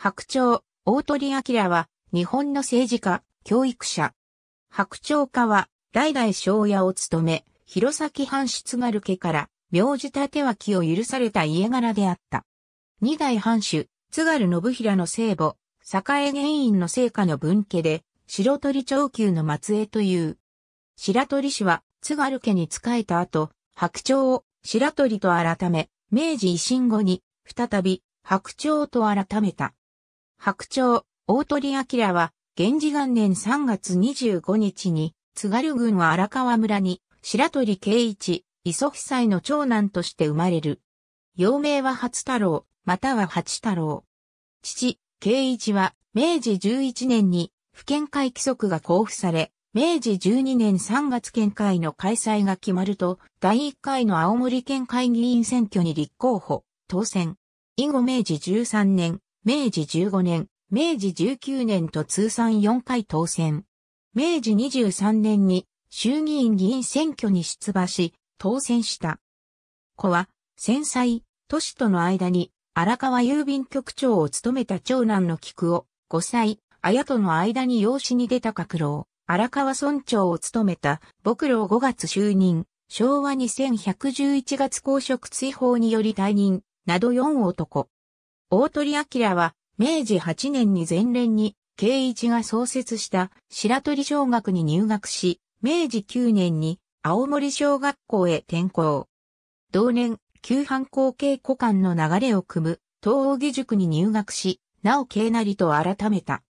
白鳥、大鳥明は、日本の政治家、教育者。白鳥家は、代々昭屋を務め、弘前藩出軽家から、名字立脇を許された家柄であった。二代藩主、津軽信平の聖母、栄原院の聖家の分家で、白鳥長久の末裔という。白鳥氏は、津軽家に仕えた後、白鳥を白鳥と改め、明治維新後に、再び、白鳥と改めた。白鳥、大鳥明は、源氏元年3月25日に、津軽郡は荒川村に、白鳥慶一、磯夫妻の長男として生まれる。幼名は初太郎、または八太郎。父、慶一は、明治11年に、府県会規則が交付され、明治12年3月県会の開催が決まると、第1回の青森県会議員選挙に立候補、当選。以後明治13年、明治15年、明治19年と通算4回当選。明治23年に衆議院議員選挙に出馬し、当選した。子は、戦災、都市との間に荒川郵便局長を務めた長男の菊を、5歳、綾との間に養子に出た閣老、荒川村長を務めた牧老5月就任、昭和2111月公職追放により退任、など4男。大鳥明は、明治8年に前年に、慶一が創設した白鳥小学に入学し、明治9年に青森小学校へ転校。同年、旧藩校慶古館の流れを組む東欧義塾に入学し、なお慶なりと改めた。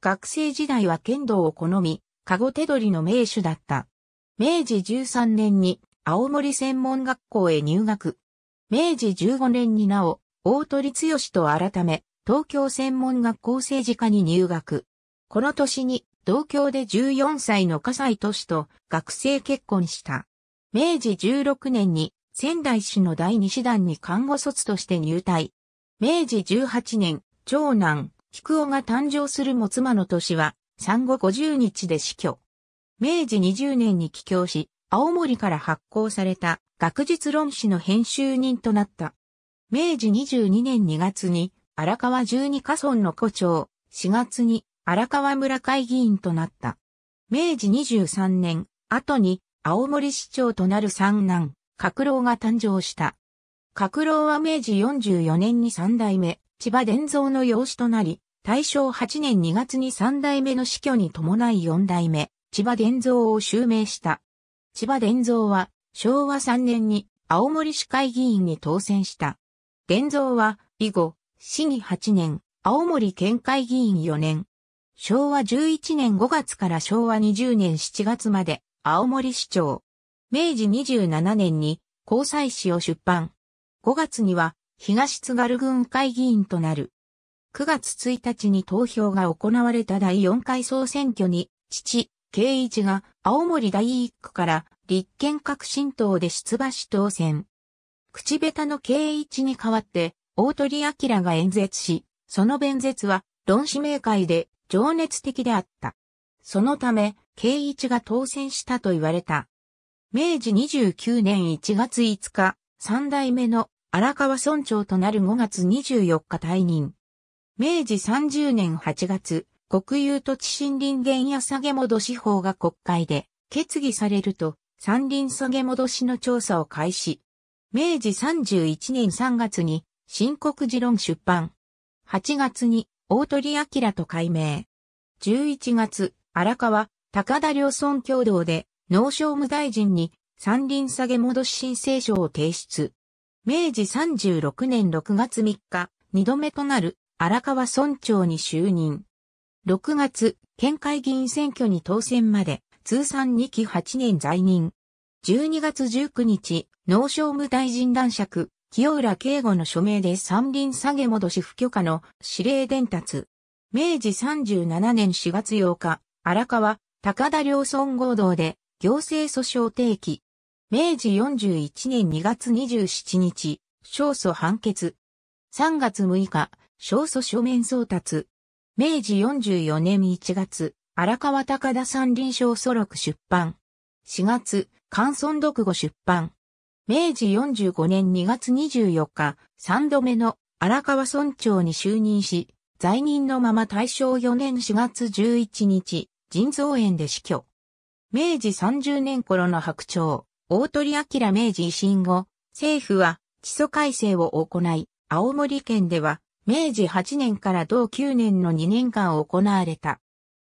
学生時代は剣道を好み、籠手取りの名手だった。明治13年に青森専門学校へ入学。明治15年になお、大鳥剛と改め、東京専門学校政治科に入学。この年に、同郷で14歳の笠井市と学生結婚した。明治16年に仙台市の第二師団に看護卒として入隊。明治18年、長男、菊尾が誕生するも妻の年は、産後50日で死去。明治20年に帰郷し、青森から発行された学術論史の編集人となった。明治22年2月に荒川十二家村の古町、4月に荒川村会議員となった。明治23年、後に青森市長となる三男、角郎が誕生した。角郎は明治44年に三代目、千葉伝蔵の養子となり、大正8年2月に三代目の死去に伴い四代目、千葉伝蔵を襲名した。千葉伝蔵は、昭和3年に青森市会議員に当選した。伝像は、以後、市議8年、青森県会議員4年、昭和11年5月から昭和20年7月まで、青森市長。明治27年に、交際誌を出版。5月には、東津軽軍会議員となる。9月1日に投票が行われた第4回総選挙に、父、慶一が青森第1区から立憲革新党で出馬し当選。口下手の圭一に代わって、大鳥明が演説し、その弁説は論士名会で情熱的であった。そのため、圭一が当選したと言われた。明治29年1月5日、三代目の荒川村長となる5月24日退任。明治30年8月、国有土地森林原や下げ戻し法が国会で決議されると、山林下げ戻しの調査を開始。明治31年3月に新国辞論出版。8月に大鳥明と改名。11月、荒川、高田両村共同で農商務大臣に山林下げ戻し申請書を提出。明治36年6月3日、二度目となる荒川村長に就任。6月、県会議員選挙に当選まで通算2期8年在任。12月19日、農商務大臣男爵、清浦慶吾の署名で山林下げ戻し不許可の指令伝達。明治37年4月8日、荒川、高田両村合同で行政訴訟提起。明治41年2月27日、勝訴判決。3月6日、勝訴書面送達。明治44年1月、荒川高田山林小訴録出版。4月、関村読語出版。明治45年2月24日、3度目の荒川村長に就任し、在任のまま大正4年4月11日、人造園で死去。明治30年頃の白鳥、大鳥明明治維新後、政府は基礎改正を行い、青森県では明治8年から同9年の2年間行われた。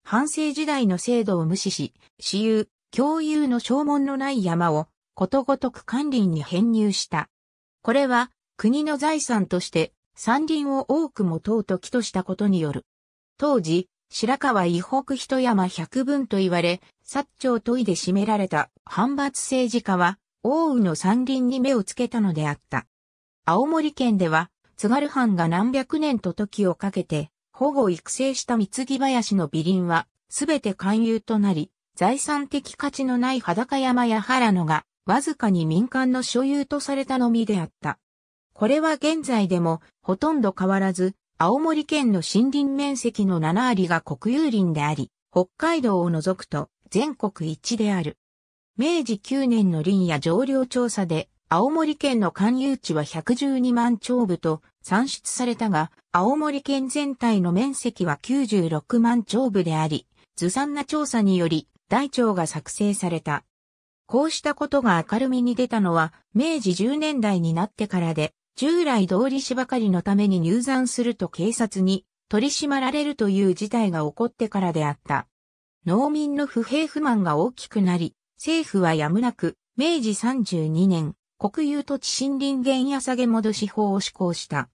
反省時代の制度を無視し、私有、共有の証文のない山をことごとく管理に編入した。これは国の財産として山林を多くもう時としたことによる。当時、白川伊北一山百分と言われ、薩長都井で占められた反伐政治家は、奥羽の山林に目をつけたのであった。青森県では、津軽藩が何百年と時をかけて、保護育成した三木林の美林は、すべて勧誘となり、財産的価値のない裸山や原野が、わずかに民間の所有とされたのみであった。これは現在でもほとんど変わらず、青森県の森林面積の7割が国有林であり、北海道を除くと全国一である。明治9年の林や上流調査で、青森県の勧誘地は112万丁部と算出されたが、青森県全体の面積は96万丁部であり、ずさんな調査により、台帳が作成された。こうしたことが明るみに出たのは、明治10年代になってからで、従来通りしばかりのために入山すると警察に取り締まられるという事態が起こってからであった。農民の不平不満が大きくなり、政府はやむなく、明治32年、国有土地森林原野下げ戻し法を施行した。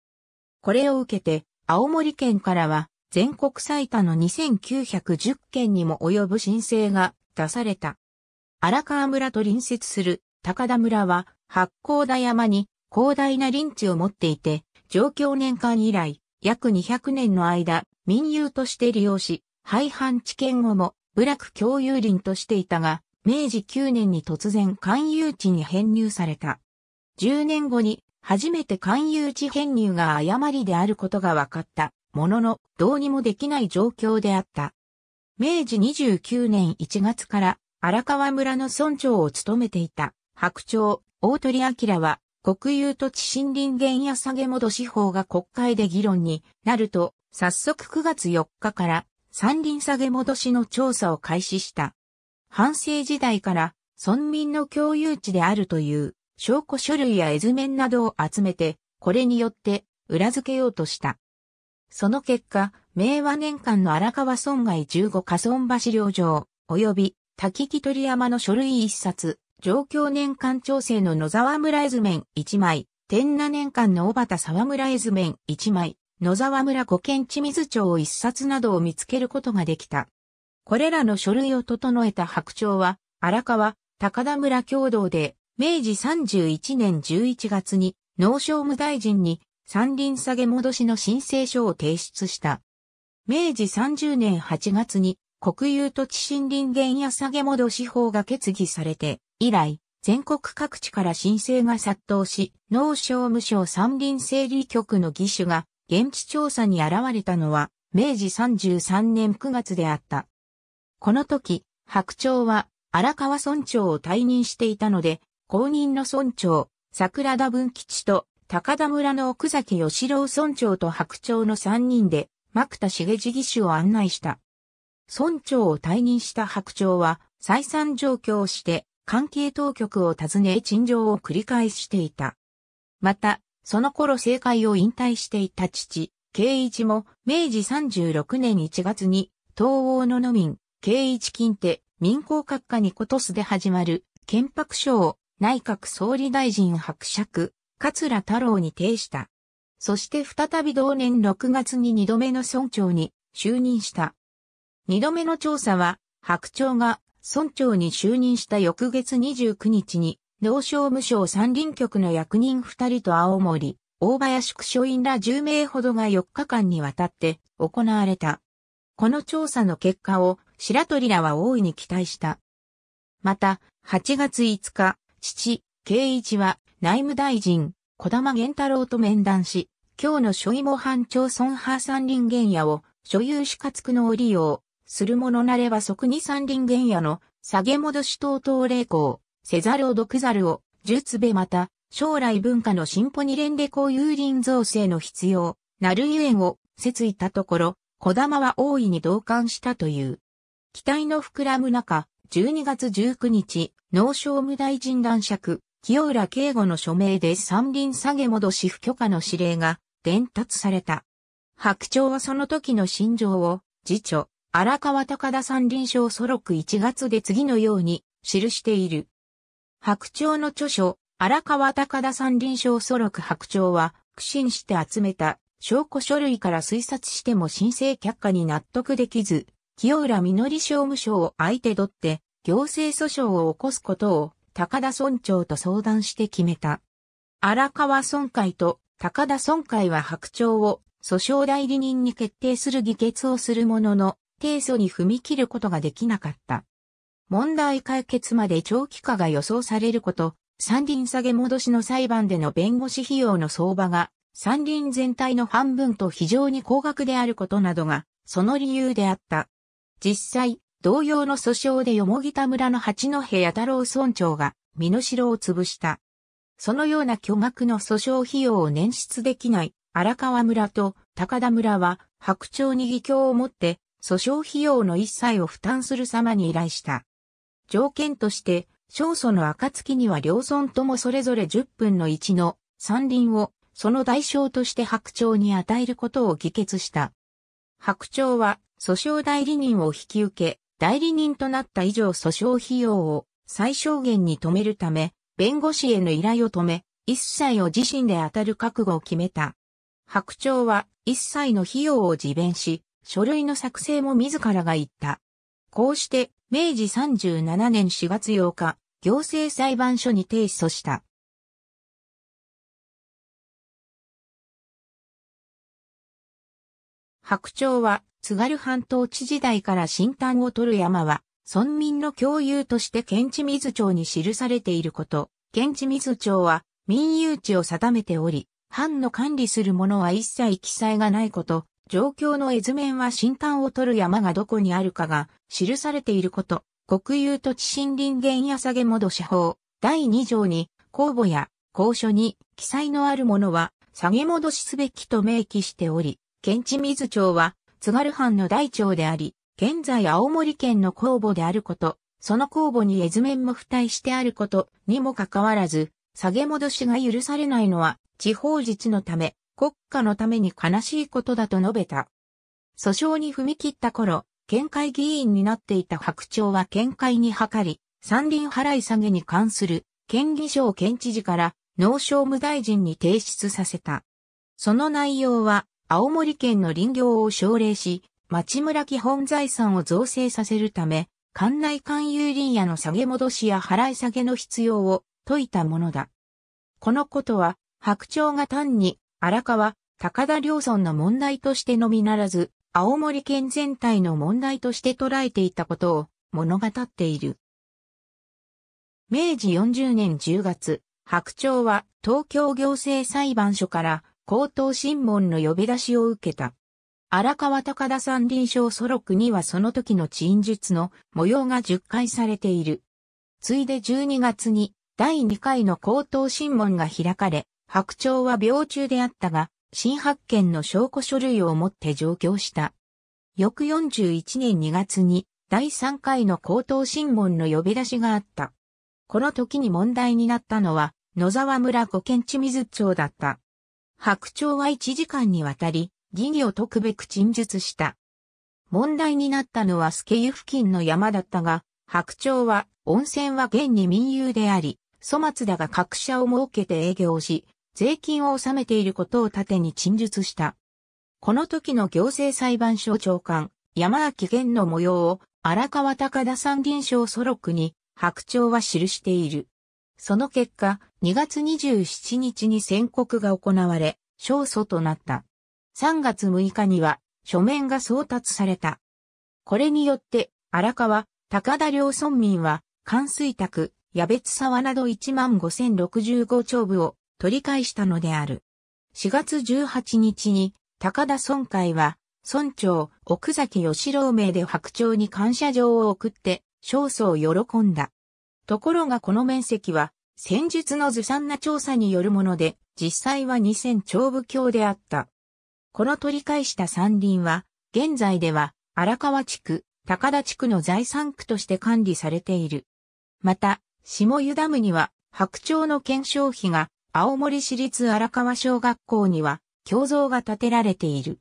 これを受けて、青森県からは、全国最多の2910件にも及ぶ申請が出された。荒川村と隣接する高田村は八甲田山に広大な林地を持っていて、上京年間以来約200年の間民有として利用し、廃藩置県後も部落共有林としていたが、明治9年に突然勧誘地に編入された。10年後に初めて勧誘地編入が誤りであることが分かった。ものの、どうにもできない状況であった。明治29年1月から荒川村の村長を務めていた白鳥大鳥明は国有土地森林減や下げ戻し法が国会で議論になると早速9月4日から山林下げ戻しの調査を開始した。反省時代から村民の共有地であるという証拠書類や絵図面などを集めてこれによって裏付けようとした。その結果、明和年間の荒川損害15河村橋領場、及び滝木鳥山の書類一冊、状況年間調整の野沢村絵図面一枚、天那年間の小畑沢村絵図面一枚、野沢村五県地水町一冊などを見つけることができた。これらの書類を整えた白鳥は、荒川、高田村共同で、明治31年11月に農商務大臣に山林下げ戻しの申請書を提出した。明治30年8月に国有土地森林原野下げ戻し法が決議されて、以来、全国各地から申請が殺到し、農商務省山林整理局の義手が現地調査に現れたのは、明治33年9月であった。この時、白鳥は荒川村長を退任していたので、後任の村長、桜田文吉と高田村の奥崎義郎村長と白鳥の3人で、幕田重治義手を案内した。村長を退任した白鳥は、再三上京して、関係当局を訪ね陳情を繰り返していた。また、その頃政界を引退していた父、慶一も、明治36年1月に、東欧の農民、慶一近手、民工閣下にことすで始まる、憲白書を、内閣総理大臣伯爵、桂太郎に呈した。そして再び同年6月に二度目の村長に就任した。二度目の調査は、白鳥が村長に就任した翌月29日に、農商務省三林局の役人二人と青森、大林区署員ら10名ほどが4日間にわたって行われた。この調査の結果を白鳥らは大いに期待した。また、8月5日、父、慶一は内務大臣、小玉玄太郎と面談し、今日の書位模範町村派三輪原野を所有つくのを利用する者なれば即に三輪原野の下げ戻し等々霊行、せざるを毒ざるを、術べまた、将来文化の進歩に連で公有林造成の必要、なるゆえんを、せついたところ、小玉は大いに同感したという。期待の膨らむ中、12月19日、農商務大臣男爵、清浦慶吾の署名で三輪下げ戻し不許可の指令が伝達された。白鳥はその時の心情を、次女、荒川高田三輪賞ソロク1月で次のように記している。白鳥の著書、荒川高田三輪賞ソロク白鳥は、苦心して集めた証拠書類から推察しても申請却下に納得できず、清浦実商務省を相手取って行政訴訟を起こすことを高田村長と相談して決めた。荒川村会と高田村会は白鳥を訴訟代理人に決定する議決をするものの、提訴に踏み切ることができなかった。問題解決まで長期化が予想されること、三輪下げ戻しの裁判での弁護士費用の相場が、三輪全体の半分と非常に高額であることなどが、その理由であった。実際、同様の訴訟でよもぎた村の八戸八太郎村長が、身の代を潰した。そのような巨額の訴訟費用を捻出できない荒川村と高田村は白鳥に義教を持って訴訟費用の一切を負担する様に依頼した。条件として勝訴の暁には両村ともそれぞれ10分の1の山林をその代償として白鳥に与えることを議決した。白鳥は訴訟代理人を引き受け、代理人となった以上訴訟費用を最小限に止めるため、弁護士への依頼を止め、一切を自身で当たる覚悟を決めた。白鳥は一切の費用を自弁し、書類の作成も自らが言った。こうして、明治37年4月8日、行政裁判所に提訴した。白鳥は、津軽半島地時代から新丹を取る山は、村民の共有として県知水町に記されていること、県知水町は民有地を定めており、藩の管理するものは一切記載がないこと、状況の絵図面は新丹を取る山がどこにあるかが記されていること、国有土地森林原野下げ戻し法、第2条に、公募や公所に記載のあるものは下げ戻しすべきと明記しており、県地水町は、津軽藩の大町であり、現在青森県の公募であること、その公募に絵図面も付帯してあることにもかかわらず、下げ戻しが許されないのは、地方自治のため、国家のために悲しいことだと述べた。訴訟に踏み切った頃、県会議員になっていた白鳥は県会に諮り、山林払い下げに関する県議省県知事から農商務大臣に提出させた。その内容は青森県の林業を奨励し、町村基本財産を造成させるため、館内勧誘林野の下げ戻しや払い下げの必要を説いたものだ。このことは、白鳥が単に荒川、高田両村の問題としてのみならず、青森県全体の問題として捉えていたことを物語っている。明治40年10月、白鳥は東京行政裁判所から高等審問の呼び出しを受けた。荒川高田山臨ソロクにはその時の陳述の模様が10回されている。ついで12月に第2回の高等審問が開かれ、白鳥は病中であったが、新発見の証拠書類を持って上京した。翌41年2月に第3回の高等審問の呼び出しがあった。この時に問題になったのは野沢村五県地水町だった。白鳥は1時間にわたり、疑義を解くべく陳述した。問題になったのはスケユ付近の山だったが、白鳥は、温泉は現に民有であり、粗末だが各社を設けて営業し、税金を納めていることを盾に陳述した。この時の行政裁判所長官、山脇玄の模様を、荒川高田山林省ロ録に、白鳥は記している。その結果、2月27日に宣告が行われ、勝訴となった。3月6日には、書面が送達された。これによって、荒川、高田両村民は、関水宅、矢別沢など15,065丁部を取り返したのである。4月18日に、高田村会は、村長、奥崎義郎名で白鳥に感謝状を送って、勝訴を喜んだ。ところがこの面積は、戦術のずさんな調査によるもので、実際は2000長部橋であった。この取り返した山林は、現在では荒川地区、高田地区の財産区として管理されている。また、下湯ダムには白鳥の検証費が青森市立荒川小学校には胸像が建てられている。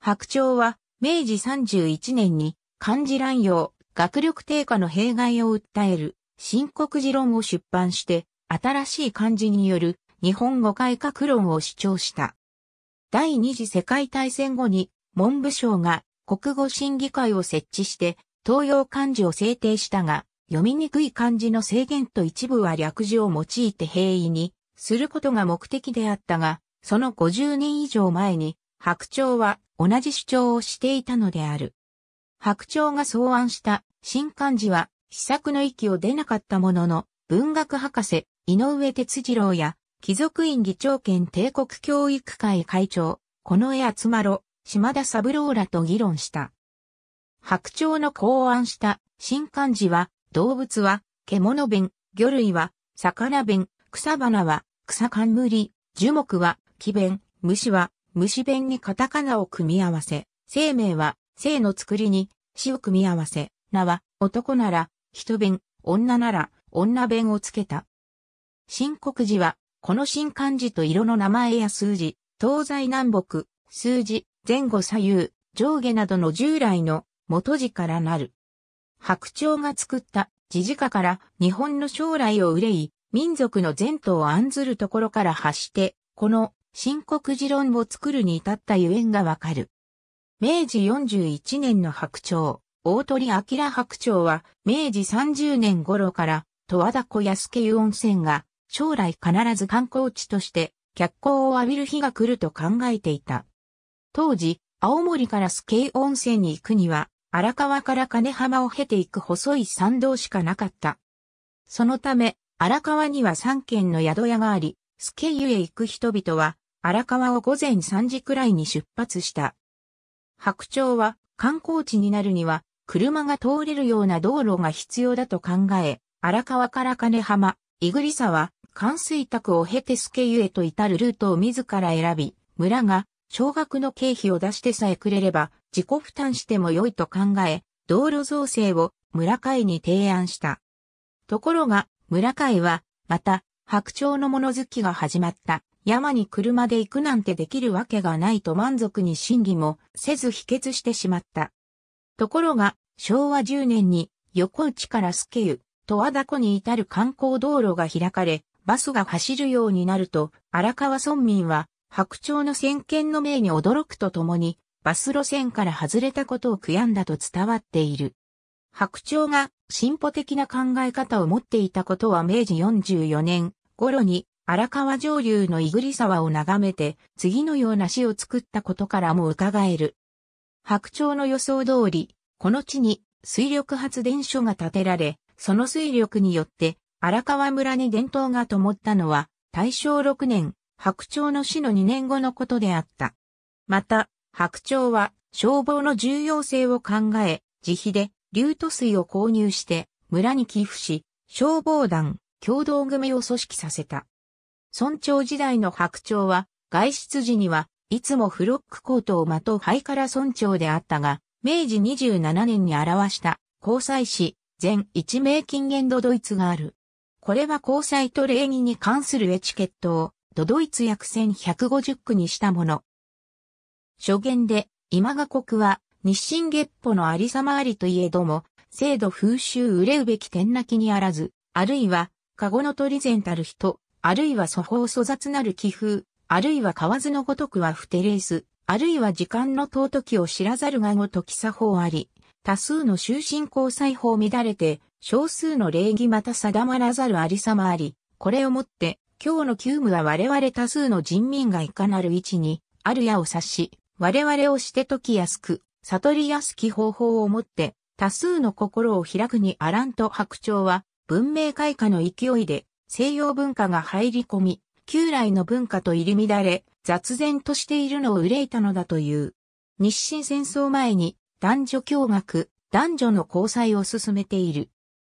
白鳥は明治31年に漢字乱用、学力低下の弊害を訴える新国字論を出版して、新しい漢字による日本語改革論を主張した。第二次世界大戦後に文部省が国語審議会を設置して東洋漢字を制定したが、読みにくい漢字の制限と一部は略字を用いて平易にすることが目的であったが、その50年以上前に白鳥は同じ主張をしていたのである。白鳥が草案した新漢字は試作の域を出なかったものの、文学博士、井上哲次郎や、貴族院議長兼帝国教育会会長、この集厚ろ、島田三郎らと議論した。白鳥の考案した新漢字は、動物は、獣弁、魚類は、魚弁、草花は、草冠、樹木は、木弁、虫は、虫弁にカタカナを組み合わせ、生命は、生の作りに、死を組み合わせ、名は、男なら、人弁、女なら、女弁をつけた。新国寺は、この新漢字と色の名前や数字、東西南北、数字、前後左右、上下などの従来の元字からなる。白鳥が作った字字家から日本の将来を憂い、民族の前途を案ずるところから発して、この新国寺論を作るに至ったゆえんがわかる。明治41年の白鳥、大鳥明白鳥は、明治30年頃から、十和田湖安家湯温泉が、将来必ず観光地として、脚光を浴びる日が来ると考えていた。当時、青森からスケ温泉に行くには、荒川から金浜を経て行く細い参道しかなかった。そのため、荒川には3軒の宿屋があり、スケ湯へ行く人々は、荒川を午前3時くらいに出発した。白鳥は観光地になるには車が通れるような道路が必要だと考え、荒川から金浜、イグリサは、関水宅を経てスケユへと至るルートを自ら選び、村が少額の経費を出してさえくれれば自己負担しても良いと考え、道路造成を村会に提案した。ところが、村会は、また、白鳥の物好きが始まった。山に車で行くなんてできるわけがないと満足に審議もせず否決してしまった。ところが、昭和10年に横内からスケ湯、と和田湖に至る観光道路が開かれ、バスが走るようになると、荒川村民は、白鳥の先見の命に驚くとともに、バス路線から外れたことを悔やんだと伝わっている。白鳥が進歩的な考え方を持っていたことは明治44年頃に荒川上流のイグリ沢を眺めて次のような詩を作ったことからも伺える。白鳥の予想通り、この地に水力発電所が建てられ、その水力によって荒川村に伝統が灯ったのは大正6年、白鳥の死の2年後のことであった。また、白鳥は消防の重要性を考え、自費で流都水を購入して村に寄付し、消防団、共同組を組織させた。村長時代の白鳥は、外出時にはいつもフロックコートをまとうハイカラ村長であったが、明治27年に表した交際誌、全一名金言ドドイツがある。これは交際と礼儀に関するエチケットをドドイツ約1150句にしたもの。初言で、今賀国は日進月歩のありさまありといえども、制度風習憂うべき天なきにあらず、あるいは、籠の鳥善たる人、あるいは粗法粗雑なる気風、あるいは河津のごとくは不テレイス、あるいは時間の尊きを知らざるがごとき作法あり、多数の終身交際法乱れて、少数の礼儀また定まらざるありさまあり、これをもって、今日の急務は我々多数の人民がいかなる位置に、あるやを察し、我々をして解きやすく、悟りやすき方法をもって、多数の心を開くにあらんと白鳥は、文明開化の勢いで、西洋文化が入り込み、旧来の文化と入り乱れ、雑然としているのを憂いたのだという。日清戦争前に男女共学、男女の交際を進めている。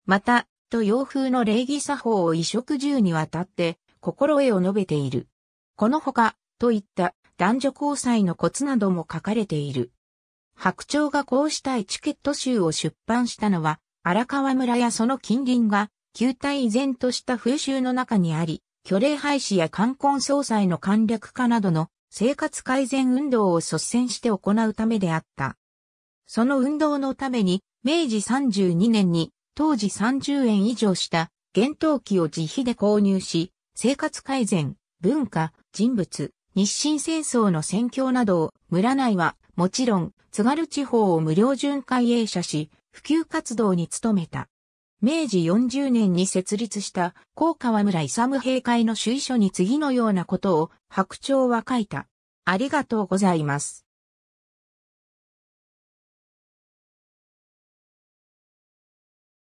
また、と洋風の礼儀作法を衣食住にわたって心得を述べている。このほか、といった男女交際のコツなども書かれている。白鳥がこうしたエチケット集を出版したのは、荒川村やその近隣が、旧体依然とした風習の中にあり、虚礼廃止や冠婚葬祭の簡略化などの生活改善運動を率先して行うためであった。その運動のために、明治32年に当時30円以上した厳冬期を自費で購入し、生活改善、文化、人物、日清戦争の戦況などを村内はもちろん津軽地方を無料巡回営者し、普及活動に努めた。明治40年に設立した高川村勇兵会の主意書に次のようなことを白鳥は書いた。ありがとうございます。